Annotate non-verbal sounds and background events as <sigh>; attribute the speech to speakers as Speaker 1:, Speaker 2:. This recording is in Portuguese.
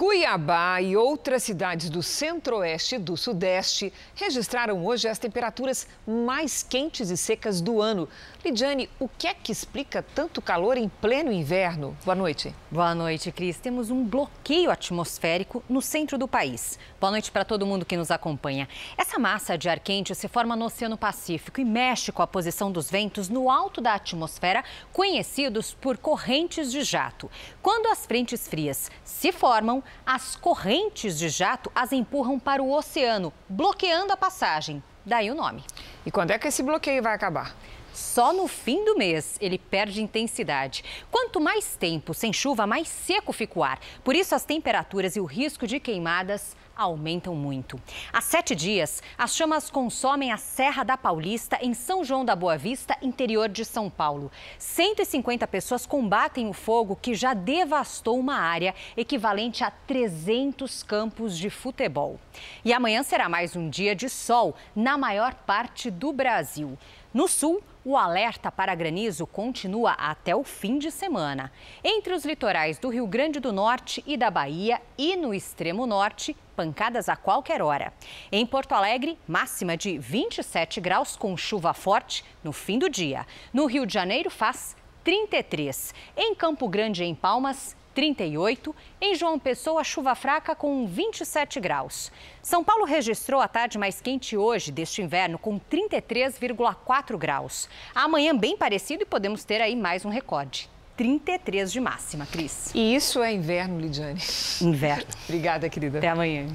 Speaker 1: Cuiabá e outras cidades do centro-oeste e do sudeste registraram hoje as temperaturas mais quentes e secas do ano. Lidiane, o que é que explica tanto calor em pleno inverno? Boa noite. Boa noite, Cris. Temos um bloqueio
Speaker 2: atmosférico no centro do país. Boa noite para todo mundo que nos acompanha. Essa massa de ar quente se forma no Oceano Pacífico e mexe com a posição dos ventos no alto da atmosfera, conhecidos por correntes de jato. Quando as frentes frias se formam, as correntes de jato as empurram para o oceano, bloqueando a passagem. Daí o nome. E quando é que esse bloqueio vai acabar? Só no fim do mês ele perde intensidade. Quanto mais tempo sem chuva, mais seco fica o ar. Por isso, as temperaturas e o risco de queimadas aumentam muito. Há sete dias, as chamas consomem a Serra da Paulista, em São João da Boa Vista, interior de São Paulo. 150 pessoas combatem o fogo que já devastou uma área equivalente a 300 campos de futebol. E amanhã será mais um dia de sol na maior parte do Brasil. No sul, o alerta para granizo continua até o fim de semana. Entre os litorais do Rio Grande do Norte e da Bahia e no extremo norte, pancadas a qualquer hora. Em Porto Alegre, máxima de 27 graus com chuva forte no fim do dia. No Rio de Janeiro faz 33. Em Campo Grande, em Palmas, 38. Em João Pessoa, chuva fraca com 27 graus. São Paulo registrou a tarde mais quente hoje deste inverno, com 33,4 graus. Amanhã, bem parecido, e podemos ter aí
Speaker 1: mais um recorde. 33 de máxima, Cris. E isso é inverno, Lidiane. Inverno. <laughs> Obrigada, querida. Até amanhã.